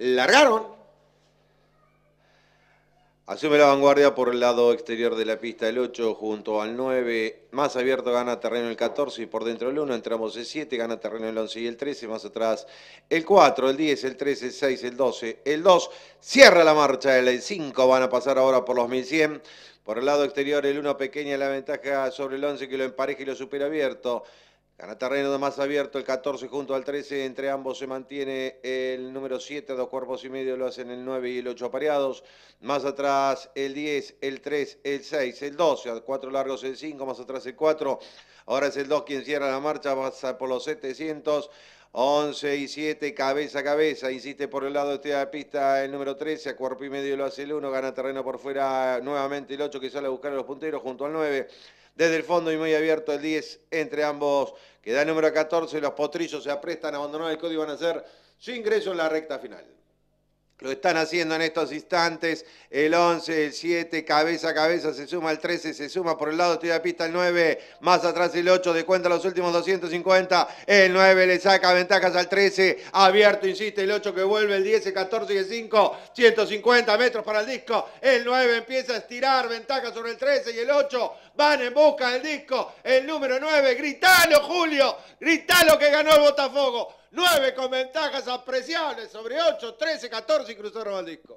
largaron. Asume la vanguardia por el lado exterior de la pista el 8 junto al 9. Más abierto gana terreno el 14 y por dentro el 1. Entramos el 7, gana terreno el 11 y el 13. Más atrás el 4, el 10, el 13, el 6, el 12, el 2. Cierra la marcha el 5. Van a pasar ahora por los 1100. Por el lado exterior el 1 pequeña la ventaja sobre el 11 que lo empareja y lo supera abierto. Gana terreno de más abierto el 14 junto al 13. Entre ambos se mantiene el número 7, dos cuerpos y medio lo hacen el 9 y el 8 pareados. Más atrás el 10, el 3, el 6, el 12. cuatro largos el 5, más atrás el 4. Ahora es el 2 quien cierra la marcha, pasa por los 700. 11 y 7, cabeza a cabeza, insiste por el lado de este la pista el número 13, a cuerpo y medio lo hace el 1, gana terreno por fuera nuevamente el 8 que sale a buscar a los punteros junto al 9. Desde el fondo y muy abierto el 10 entre ambos, queda el número 14, los potrillos se aprestan a abandonar el código y van a hacer su ingreso en la recta final lo están haciendo en estos instantes. El 11, el 7, cabeza a cabeza, se suma el 13, se suma por el lado, estoy a pista el 9, más atrás el 8, de cuenta los últimos 250. El 9 le saca ventajas al 13, abierto, insiste, el 8 que vuelve, el 10, el 14 y el 5, 150 metros para el disco. El 9 empieza a estirar, ventaja sobre el 13 y el 8, van en busca del disco, el número 9, gritalo Julio, gritalo que ganó el Botafogo, 9 con ventajas apreciables sobre 8, 13, 14 y cruzaron al disco.